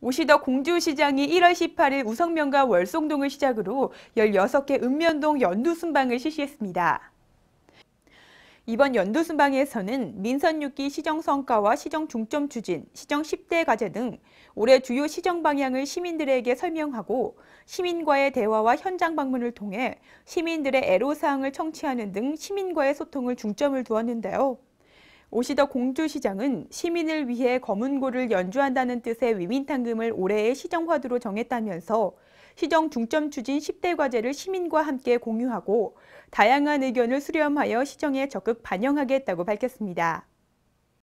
오시더 공주시장이 1월 18일 우성면과 월송동을 시작으로 16개 읍면동 연두순방을 실시했습니다. 이번 연두순방에서는 민선 6기 시정 성과와 시정 중점 추진, 시정 10대 과제 등 올해 주요 시정 방향을 시민들에게 설명하고 시민과의 대화와 현장 방문을 통해 시민들의 애로사항을 청취하는 등 시민과의 소통을 중점을 두었는데요. 오시더 공주시장은 시민을 위해 검은고를 연주한다는 뜻의 위민탕금을 올해의 시정화두로 정했다면서 시정 중점 추진 10대 과제를 시민과 함께 공유하고 다양한 의견을 수렴하여 시정에 적극 반영하겠다고 밝혔습니다.